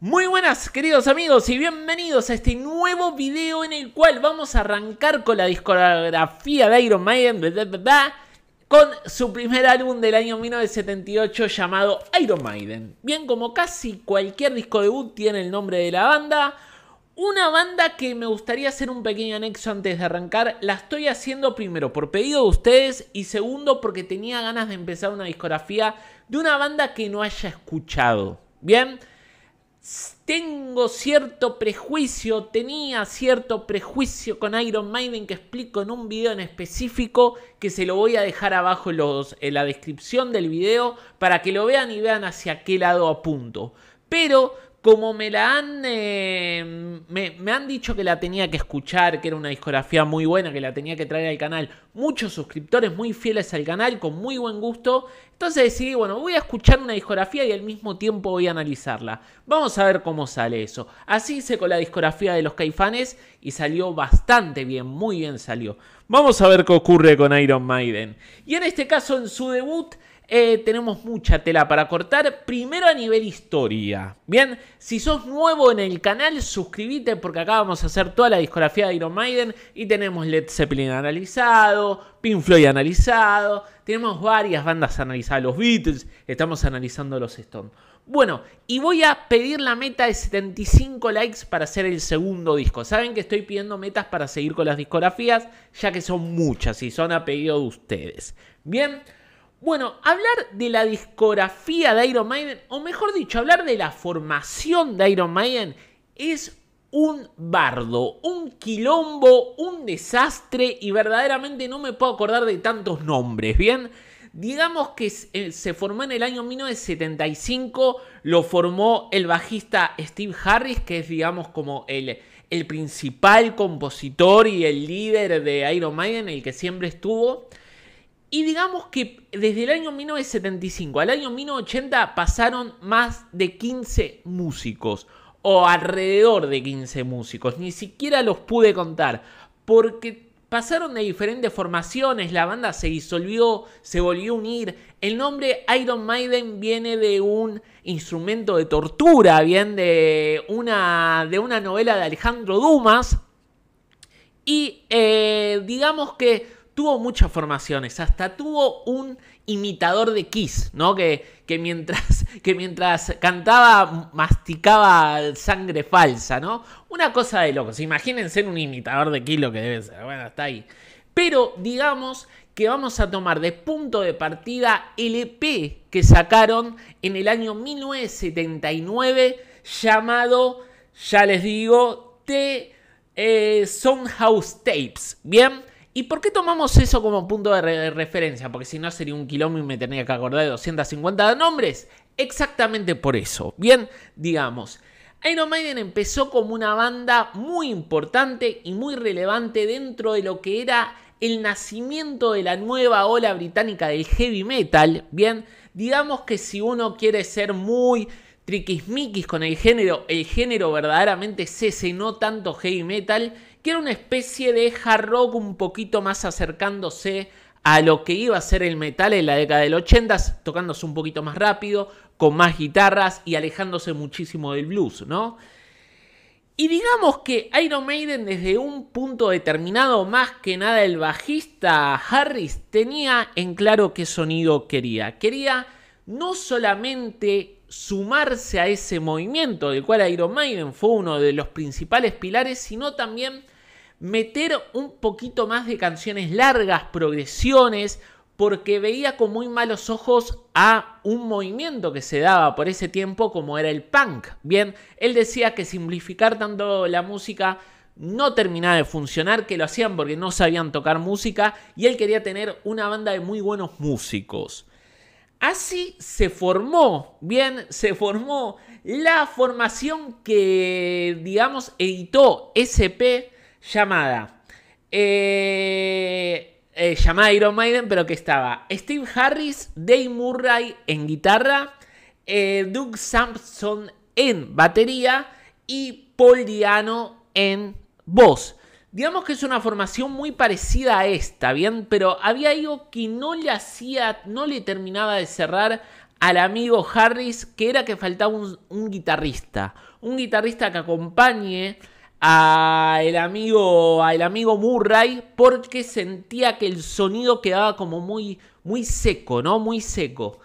Muy buenas queridos amigos y bienvenidos a este nuevo video en el cual vamos a arrancar con la discografía de Iron Maiden con su primer álbum del año 1978 llamado Iron Maiden. Bien, como casi cualquier disco debut tiene el nombre de la banda, una banda que me gustaría hacer un pequeño anexo antes de arrancar, la estoy haciendo primero por pedido de ustedes y segundo porque tenía ganas de empezar una discografía de una banda que no haya escuchado. Bien, tengo cierto prejuicio, tenía cierto prejuicio con Iron Maiden que explico en un video en específico que se lo voy a dejar abajo en la descripción del video para que lo vean y vean hacia qué lado apunto. Pero como me la han. Eh, me, han dicho que la tenía que escuchar, que era una discografía muy buena, que la tenía que traer al canal. Muchos suscriptores muy fieles al canal, con muy buen gusto. Entonces decidí, bueno, voy a escuchar una discografía y al mismo tiempo voy a analizarla. Vamos a ver cómo sale eso. Así hice con la discografía de los caifanes y salió bastante bien, muy bien salió. Vamos a ver qué ocurre con Iron Maiden. Y en este caso, en su debut. Eh, tenemos mucha tela para cortar. Primero a nivel historia. Bien, si sos nuevo en el canal, suscríbete porque acá vamos a hacer toda la discografía de Iron Maiden y tenemos Led Zeppelin analizado, Pink Floyd analizado, tenemos varias bandas analizadas, los Beatles, estamos analizando los Stones. Bueno, y voy a pedir la meta de 75 likes para hacer el segundo disco. Saben que estoy pidiendo metas para seguir con las discografías, ya que son muchas y son a pedido de ustedes. Bien. Bueno, hablar de la discografía de Iron Maiden, o mejor dicho, hablar de la formación de Iron Maiden, es un bardo, un quilombo, un desastre y verdaderamente no me puedo acordar de tantos nombres, ¿bien? Digamos que eh, se formó en el año 1975, lo formó el bajista Steve Harris, que es digamos como el, el principal compositor y el líder de Iron Maiden, el que siempre estuvo. Y digamos que desde el año 1975 al año 1980 pasaron más de 15 músicos, o alrededor de 15 músicos, ni siquiera los pude contar, porque pasaron de diferentes formaciones, la banda se disolvió, se volvió a unir, el nombre Iron Maiden viene de un instrumento de tortura, bien de una, de una novela de Alejandro Dumas, y eh, digamos que tuvo muchas formaciones, hasta tuvo un imitador de Kiss, ¿no? Que, que, mientras, que mientras cantaba masticaba sangre falsa, ¿no? Una cosa de locos, imagínense un imitador de Kiss lo que debe ser, bueno, está ahí. Pero digamos que vamos a tomar de punto de partida el EP que sacaron en el año 1979 llamado, ya les digo, T eh, Soundhouse Tapes, ¿bien? ¿Y por qué tomamos eso como punto de, referencia? Porque si no sería un kilómetro y me tendría que acordar de 250 nombres. Exactamente por eso. Bien, digamos. Iron Maiden empezó como una banda muy importante y muy relevante dentro de lo que era el nacimiento de la nueva ola británica del heavy metal. Bien, digamos que si uno quiere ser muy triquismiquis con el género, el género verdaderamente se no tanto heavy metal era una especie de hard rock un poquito más acercándose a lo que iba a ser el metal en la década del 80, tocándose un poquito más rápido, con más guitarras y alejándose muchísimo del blues, ¿no? Y digamos que Iron Maiden desde un punto determinado, más que nada el bajista Harris, tenía en claro qué sonido quería. Quería no solamente sumarse a ese movimiento del cual Iron Maiden fue uno de los principales pilares, sino también meter un poquito más de canciones largas, progresiones, porque veía con muy malos ojos a un movimiento que se daba por ese tiempo como era el punk. Bien, él decía que simplificar tanto la música no terminaba de funcionar, que lo hacían porque no sabían tocar música y él quería tener una banda de muy buenos músicos. Así se formó, bien, se formó la formación que, digamos, editó SP llamada. Eh, eh, llamada Iron Maiden, pero que estaba Steve Harris, Dave Murray en guitarra, eh, Doug Sampson en batería y Paul Diano en voz. Digamos que es una formación muy parecida a esta, ¿bien? Pero había algo que no le hacía, no le terminaba de cerrar al amigo Harris, que era que faltaba un guitarrista. Un guitarrista que acompañe a el amigo, al amigo Murray porque sentía que el sonido quedaba como muy, muy seco, ¿no? Muy seco.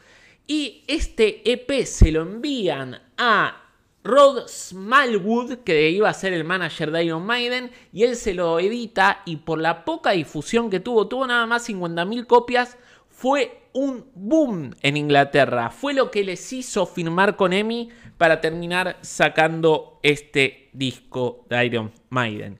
Y este EP se lo envían a Rod Smallwood, que iba a ser el manager de Iron Maiden, y él se lo edita y por la poca difusión que tuvo, tuvo nada más 50.000 copias, fue un boom en Inglaterra. Fue lo que les hizo firmar con EMI para terminar sacando este disco de Iron Maiden.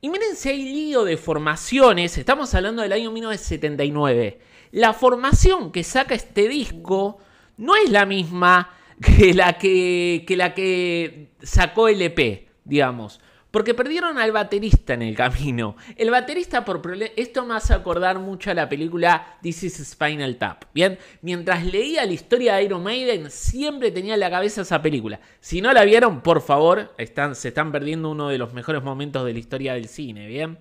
Y miren si hay lío de formaciones, estamos hablando del año 1979. La formación que saca este disco no es la misma que la que, que, la que sacó el EP, digamos. Porque perdieron al baterista en el camino. El baterista por Esto me hace acordar mucho a la película This is Spinal Tap. Bien, mientras leía la historia de Iron Maiden, siempre tenía en la cabeza esa película. Si no la vieron, por favor, están, se están perdiendo uno de los mejores momentos de la historia del cine. Bien.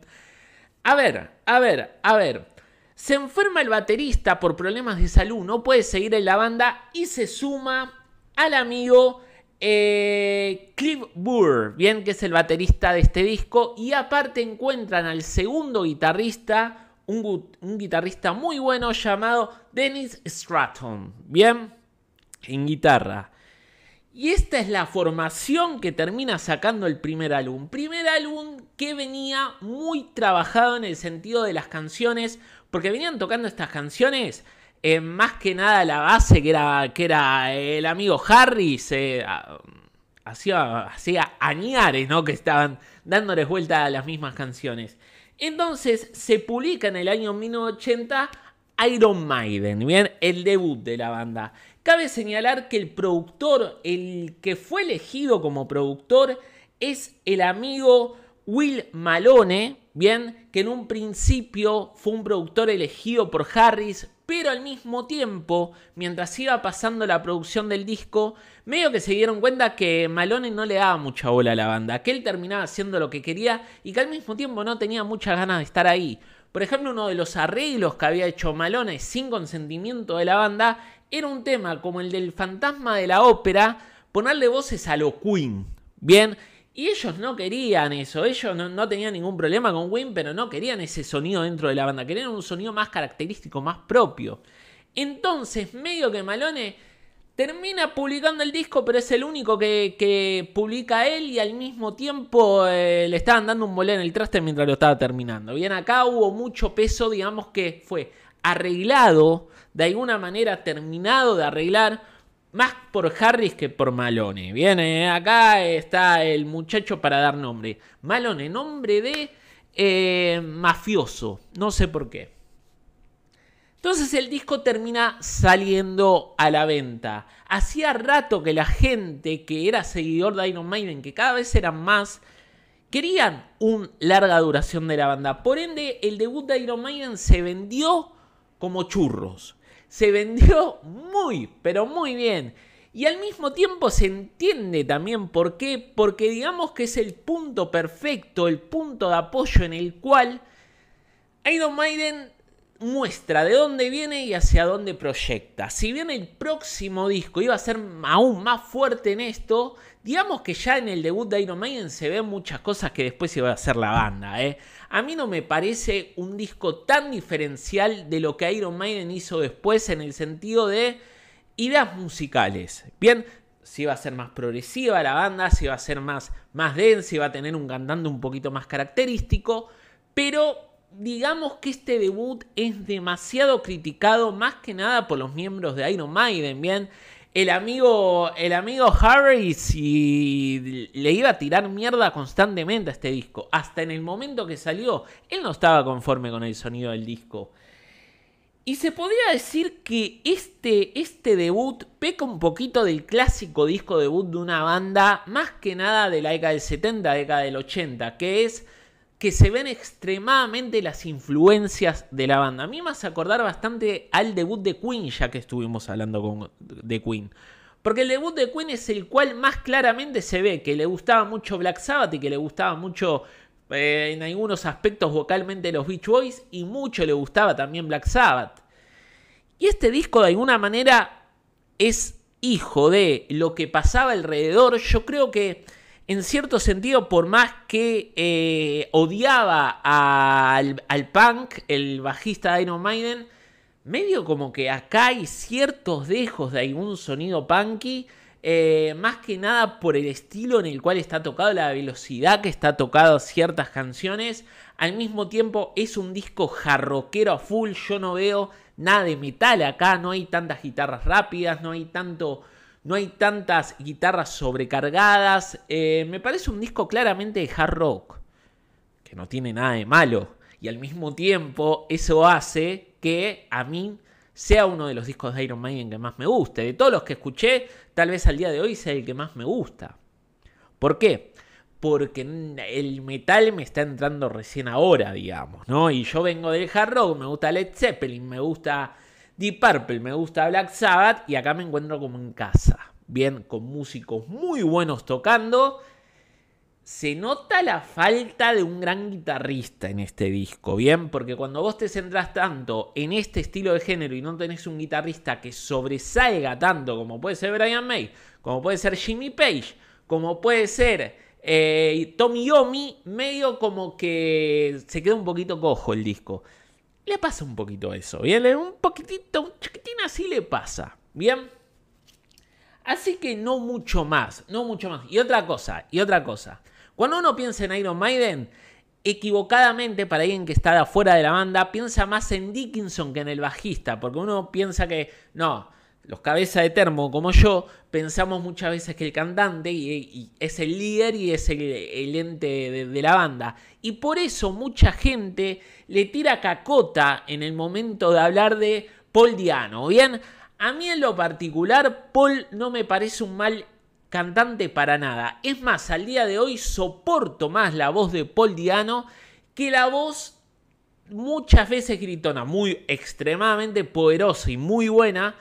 A ver, a ver, a ver. Se enferma el baterista por problemas de salud, no puede seguir en la banda y se suma al amigo eh, Cliff Burr, bien que es el baterista de este disco, y aparte encuentran al segundo guitarrista, un, un guitarrista muy bueno llamado Dennis Stratton, bien, en guitarra. Y esta es la formación que termina sacando el primer álbum. Primer álbum que venía muy trabajado en el sentido de las canciones, porque venían tocando estas canciones más que nada la base, que era, que era el amigo Harry, se ah, hacía, hacía añares, Que estaban dándoles vuelta a las mismas canciones. Entonces se publica en el año 1980 Iron Maiden, ¿bien? El debut de la banda. Cabe señalar que el productor, el que fue elegido como productor, es el amigo Will Malone, bien, que en un principio fue un productor elegido por Harris, pero al mismo tiempo, mientras iba pasando la producción del disco, medio que se dieron cuenta que Malone no le daba mucha bola a la banda, que él terminaba haciendo lo que quería y que al mismo tiempo no tenía muchas ganas de estar ahí. Por ejemplo, uno de los arreglos que había hecho Malone sin consentimiento de la banda era un tema como el del fantasma de la ópera, ponerle voces a lo Queen. Bien, y ellos no querían eso, ellos no, tenían ningún problema con Win, pero no querían ese sonido dentro de la banda, querían un sonido más característico, más propio. Entonces, medio que Malone termina publicando el disco, pero es el único que, publica él y al mismo tiempo eh, le estaban dando un mole en el traste mientras lo estaba terminando. Bien, acá hubo mucho peso, digamos que fue arreglado, de alguna manera terminado de arreglar más por Harris que por Malone. Viene, eh, acá está el muchacho para dar nombre. Malone, nombre de eh, mafioso, no sé por qué. Entonces el disco termina saliendo a la venta. Hacía rato que la gente que era seguidor de Iron Maiden, que cada vez eran más, querían una larga duración de la banda. Por ende, el debut de Iron Maiden se vendió como churros se vendió muy, pero muy bien. Y al mismo tiempo se entiende también por qué, porque digamos que es el punto perfecto, el punto de apoyo en el cual Iron Maiden muestra de dónde viene y hacia dónde proyecta. Si bien el próximo disco iba a ser aún más fuerte en esto, Digamos que ya en el debut de Iron Maiden se ven muchas cosas que después iba a hacer la banda. ¿eh? A mí no me parece un disco tan diferencial de lo que Iron Maiden hizo después en el sentido de ideas musicales. Bien, si iba a ser más progresiva la banda, si iba a ser más, más densa, iba a tener un cantante un poquito más característico, pero digamos que este debut es demasiado criticado más que nada por los miembros de Iron Maiden, bien el amigo, el amigo Harry si le iba a tirar mierda constantemente a este disco. Hasta en el momento que salió, él no estaba conforme con el sonido del disco. Y se podría decir que este, este debut peca un poquito del clásico disco debut de una banda, más que nada de la década del 70, década del 80, que es que se ven extremadamente las influencias de la banda. A mí me hace acordar bastante al debut de Queen, ya que estuvimos hablando con, de Queen. Porque el debut de Queen es el cual más claramente se ve que le gustaba mucho Black Sabbath y que le gustaba mucho eh, en algunos aspectos vocalmente los Beach Boys y mucho le gustaba también Black Sabbath. Y este disco de alguna manera es hijo de lo que pasaba alrededor. Yo creo que en cierto sentido, por más que eh, odiaba al, punk, el bajista de Iron Maiden, medio como que acá hay ciertos dejos de algún sonido punky, eh, más que nada por el estilo en el cual está tocado, la velocidad que está tocado ciertas canciones. Al mismo tiempo es un disco jarroquero a full, yo no veo nada de metal acá, no hay tantas guitarras rápidas, no hay tanto no hay tantas guitarras sobrecargadas. Eh, me parece un disco claramente de hard rock, que no tiene nada de malo. Y al mismo tiempo eso hace que a mí sea uno de los discos de Iron Maiden que más me guste. De todos los que escuché, tal vez al día de hoy sea el que más me gusta. ¿Por qué? Porque el metal me está entrando recién ahora, digamos, ¿no? Y yo vengo del hard rock, me gusta Led Zeppelin, me gusta Deep Purple, me gusta Black Sabbath y acá me encuentro como en casa. Bien, con músicos muy buenos tocando. Se nota la falta de un gran guitarrista en este disco, ¿bien? Porque cuando vos te centras tanto en este estilo de género y no tenés un guitarrista que sobresalga tanto como puede ser Brian May, como puede ser Jimmy Page, como puede ser eh, Tommy Yomi, medio como que se queda un poquito cojo el disco le pasa un poquito eso, ¿bien? Un poquitito, un chiquitín así le pasa, ¿bien? Así que no mucho más, no mucho más. Y otra cosa, y otra cosa. Cuando uno piensa en Iron Maiden, equivocadamente para alguien que está afuera de la banda, piensa más en Dickinson que en el bajista, porque uno piensa que, no, los cabeza de termo como yo, pensamos muchas veces que el cantante y, es el líder y es el, ente de, de, la banda. Y por eso mucha gente le tira cacota en el momento de hablar de Paul Diano. Bien, a mí en lo particular, Paul no me parece un mal cantante para nada. Es más, al día de hoy soporto más la voz de Paul Diano que la voz muchas veces gritona, muy extremadamente poderosa y muy buena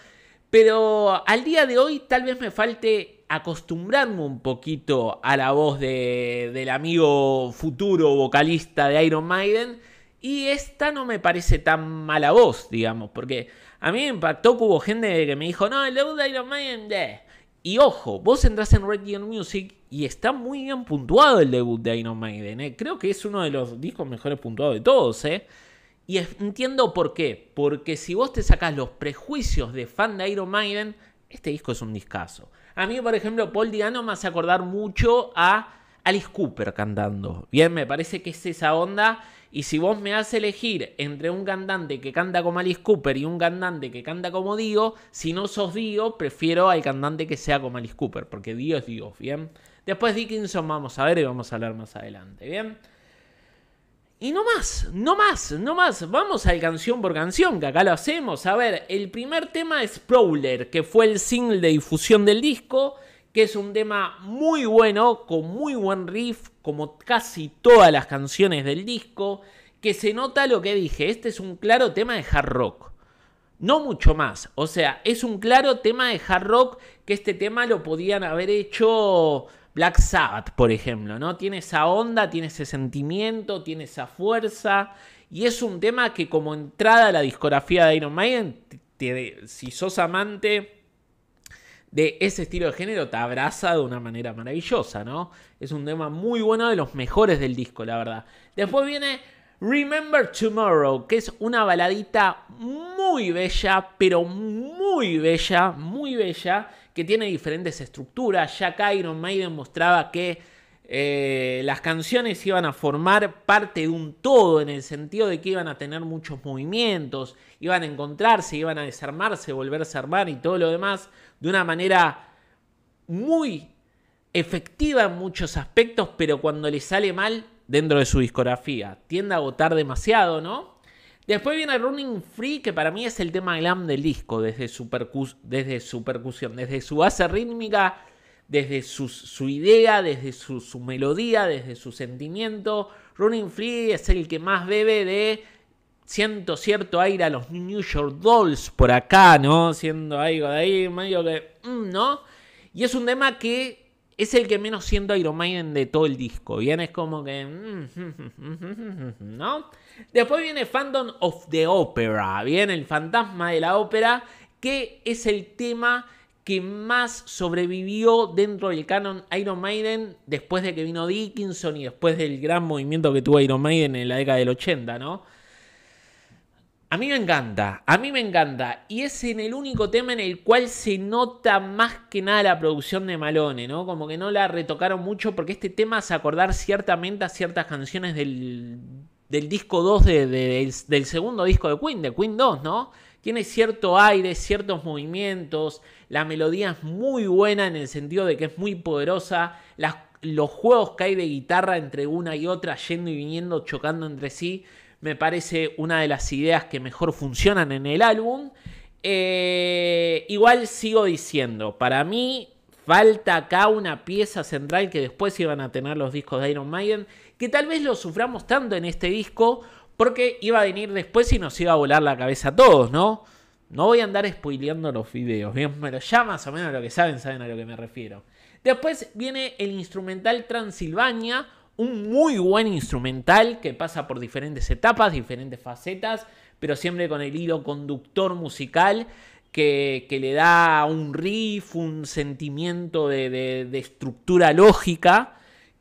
pero al día de hoy tal vez me falte acostumbrarme un poquito a la voz del amigo futuro vocalista de Iron Maiden. Y esta no me parece tan mala voz, digamos, porque a mí me impactó que hubo gente que me dijo, no, el debut de Iron Maiden, Y ojo, vos entras en Red Gear Music y está muy bien puntuado el debut de Iron Maiden. ¿eh? Creo que es uno de los discos mejores puntuados de todos. ¿eh? Y entiendo por qué. Porque si vos te sacás los prejuicios de fan de Iron Maiden, este disco es un discazo. A mí, por ejemplo, Paul Diano me hace acordar mucho a Alice Cooper cantando. Bien, me parece que es esa onda. Y si vos me haces elegir entre un cantante que canta como Alice Cooper y un cantante que canta como Dio, si no sos Dio, prefiero al cantante que sea como Alice Cooper, porque Dio es Dios, ¿bien? Después Dickinson vamos a ver y vamos a hablar más adelante, ¿bien? Y no más, no más, no más. Vamos al canción por canción, que acá lo hacemos. A ver, el primer tema es Prowler, que fue el single de difusión del disco, que es un tema muy bueno, con muy buen riff, como casi todas las canciones del disco, que se nota lo que dije, este es un claro tema de hard rock. No mucho más, o sea, es un claro tema de hard rock que este tema lo podían haber hecho Black Sabbath, por ejemplo, ¿no? Tiene esa onda, tiene ese sentimiento, tiene esa fuerza. Y es un tema que como entrada a la discografía de Iron Maiden, si sos amante de ese estilo de género, te abraza de una manera maravillosa, ¿no? Es un tema muy bueno, de los mejores del disco, la verdad. Después viene Remember Tomorrow, que es una baladita muy bella, pero muy bella, muy bella que tiene diferentes estructuras. Ya Iron Maiden mostraba que eh, las canciones iban a formar parte de un todo en el sentido de que iban a tener muchos movimientos, iban a encontrarse, iban a desarmarse, volverse a armar y todo lo demás de una manera muy efectiva en muchos aspectos, pero cuando le sale mal dentro de su discografía, tiende a agotar demasiado, ¿no? Después viene Running Free, que para mí es el tema glam del disco, desde su, percusión, desde su base rítmica, desde su, idea, desde su, melodía, desde su sentimiento. Running Free es el que más bebe de siento cierto aire a los New York Dolls por acá, ¿no? Siendo algo de ahí, medio que, mm, ¿no? Y es un tema que es el que menos siento Iron Maiden de todo el disco. Bien, es como que. Mm, ¿No? Después viene Phantom of the Opera. Bien, el fantasma de la ópera, que es el tema que más sobrevivió dentro del canon Iron Maiden después de que vino Dickinson y después del gran movimiento que tuvo Iron Maiden en la década del 80, ¿no? A mí me encanta, a mí me encanta. Y es en el único tema en el cual se nota más que nada la producción de Malone, ¿no? Como que no la retocaron mucho porque este tema es acordar ciertamente a ciertas canciones del, disco 2, del, segundo disco de Queen, de Queen 2, ¿no? Tiene cierto aire, ciertos movimientos, la melodía es muy buena en el sentido de que es muy poderosa, los juegos que hay de guitarra entre una y otra, yendo y viniendo, chocando entre sí me parece una de las ideas que mejor funcionan en el álbum. Eh, igual sigo diciendo, para mí falta acá una pieza central que después iban a tener los discos de Iron Maiden, que tal vez lo suframos tanto en este disco, porque iba a venir después y nos iba a volar la cabeza a todos, ¿no? No voy a andar spoileando los videos, bien, pero ya más o menos lo que saben, saben a lo que me refiero. Después viene el instrumental Transilvania, un muy buen instrumental que pasa por diferentes etapas, diferentes facetas, pero siempre con el hilo conductor musical que, que le da un riff, un sentimiento de, de, de estructura lógica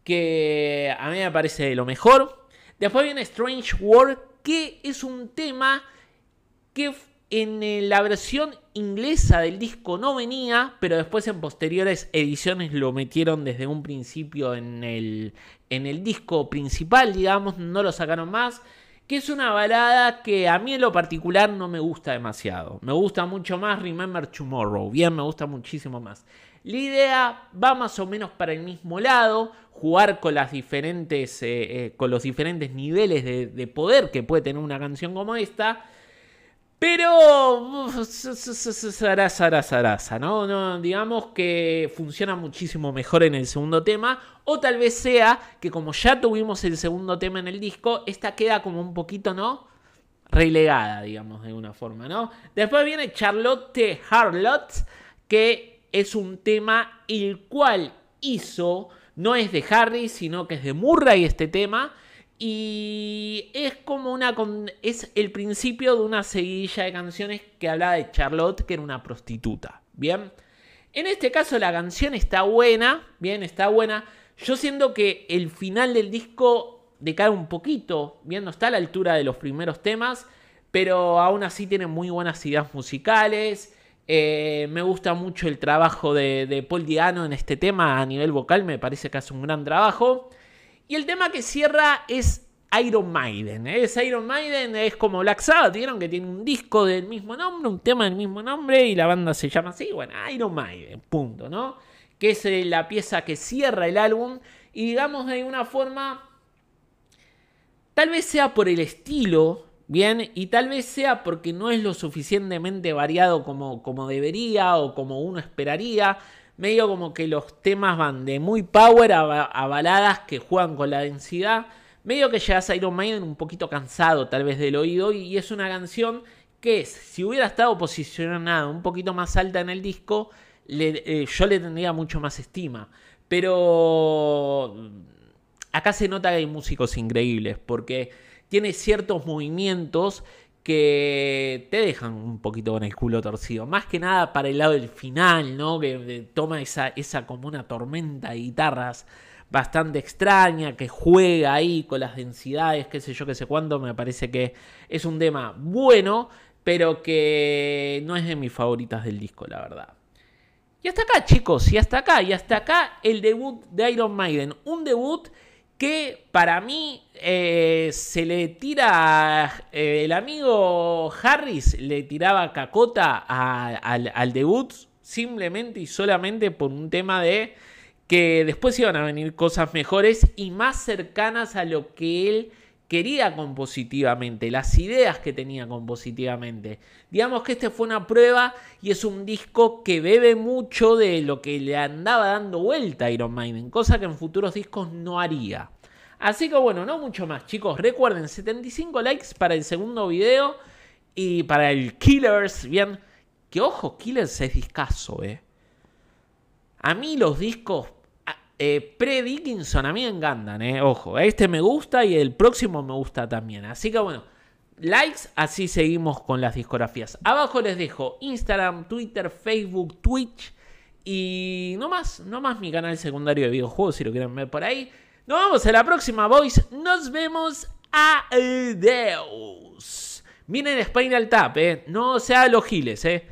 que a mí me parece de lo mejor. Después viene Strange World, que es un tema que en eh, la versión inglesa del disco no venía, pero después en posteriores ediciones lo metieron desde un principio en el, en el disco principal, digamos, no lo sacaron más que es una balada que a mí en lo particular no me gusta demasiado. Me gusta mucho más Remember Tomorrow, bien, me gusta muchísimo más. La idea va más o menos para el mismo lado, jugar con, las diferentes, eh, eh, con los diferentes niveles de poder que puede tener una canción como esta, pero. Sarasa, sarasa, ¿no? ¿no? Digamos que funciona muchísimo mejor en el segundo tema. O tal vez sea que, como ya tuvimos el segundo tema en el disco, esta queda como un poquito, ¿no? Relegada, digamos, de una forma, ¿no? Después viene Charlotte Harlot, que es un tema el cual hizo. No es de Harry, sino que es de Murray este tema y es como una. Es el principio de una seguidilla de canciones que habla de Charlotte, que era una prostituta. Bien. En este caso, la canción está buena. Bien, está buena. Yo siento que el final del disco decae un poquito. Bien, no está a la altura de los primeros temas. Pero aún así tiene muy buenas ideas musicales. Eh, me gusta mucho el trabajo de, de Paul Diano en este tema a nivel vocal. Me parece que hace un gran trabajo. Y el tema que cierra es Iron Maiden. ¿eh? Es Iron Maiden, es como Black Sabbath, vieron que tiene un disco del mismo nombre, un tema del mismo nombre y la banda se llama así. Bueno, Iron Maiden, punto, ¿no? Que es eh, la pieza que cierra el álbum y digamos de una forma, tal vez sea por el estilo, bien, y tal vez sea porque no es lo suficientemente variado como, como debería o como uno esperaría medio como que los temas van de muy power a, baladas que juegan con la densidad. Medio que llegas a Iron Maiden un poquito cansado tal vez del oído y, es una canción que si hubiera estado posicionada un poquito más alta en el disco, eh, yo le tendría mucho más estima. Pero acá se nota que hay músicos increíbles porque tiene ciertos movimientos que te dejan un poquito con el culo torcido. Más que nada para el lado del final, ¿no? Que eh, toma esa, esa como una tormenta de guitarras bastante extraña, que juega ahí con las densidades, qué sé yo, qué sé cuándo. Me parece que es un tema bueno, pero que no es de mis favoritas del disco, la verdad. Y hasta acá, chicos, y hasta acá, y hasta acá el debut de Iron Maiden. Un debut que para mí eh, se le tira, eh, el amigo Harris le tiraba cacota al, al, debut simplemente y solamente por un tema de que después iban a venir cosas mejores y más cercanas a lo que él quería compositivamente, las ideas que tenía compositivamente. Digamos que este fue una prueba y es un disco que bebe mucho de lo que le andaba dando vuelta a Iron Maiden, cosa que en futuros discos no haría. Así que bueno, no mucho más, chicos. Recuerden, 75 likes para el segundo video y para el Killers, bien. Que ojo, Killers es discazo, eh. A mí los discos eh, Pre-Dickinson a mí me encantan, eh. Ojo, este me gusta y el próximo me gusta también. Así que bueno, likes, así seguimos con las discografías. Abajo les dejo Instagram, Twitter, Facebook, Twitch y no más, no más mi canal secundario de videojuegos si lo quieren ver por ahí. Nos vemos en la próxima, boys. Nos vemos. Adiós. Miren Spinal Tap, eh. No sea los giles, eh.